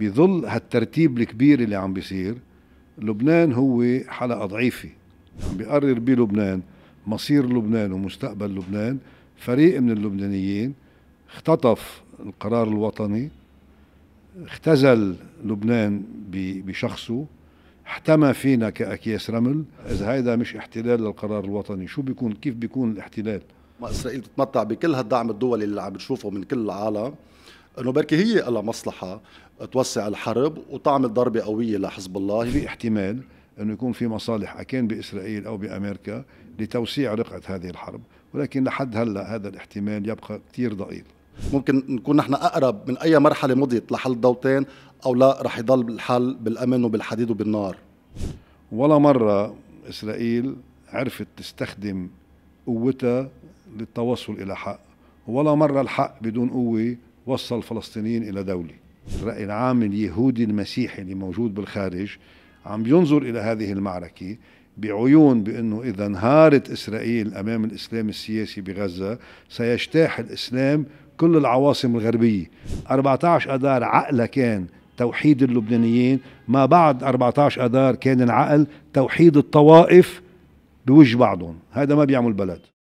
بظل هالترتيب الكبير اللي عم بيصير لبنان هو حلقة ضعيفة عم بيقرر بلبنان مصير لبنان ومستقبل لبنان فريق من اللبنانيين اختطف القرار الوطني اختزل لبنان بشخصه احتمى فينا كأكياس رمل إذا هيدا مش احتلال للقرار الوطني شو بيكون كيف بيكون الاحتلال ما إسرائيل تتمتع بكل هالدعم الدولي اللي عم بتشوفه من كل العالم انه بركي هي الا مصلحه توسع الحرب وتعمل ضربه قويه لحزب الله في احتمال انه يكون في مصالح اكان باسرائيل او بامريكا لتوسيع رقعه هذه الحرب ولكن لحد هلا هذا الاحتمال يبقى كثير ضئيل ممكن نكون نحن اقرب من اي مرحله مضيت لحل الدولتين او لا رح يضل الحل بالامن وبالحديد وبالنار ولا مره اسرائيل عرفت تستخدم قوتها للتوصل الى حق ولا مره الحق بدون قوه وصل الفلسطينيين إلى دولة الرأي العام اليهودي المسيحي اللي موجود بالخارج عم ينظر إلى هذه المعركة بعيون بأنه إذا انهارت إسرائيل أمام الإسلام السياسي بغزة سيجتاح الإسلام كل العواصم الغربية 14 أدار عقلة كان توحيد اللبنانيين ما بعد 14 أدار كان العقل توحيد الطوائف بوجه بعضهم هذا ما بيعمل بلد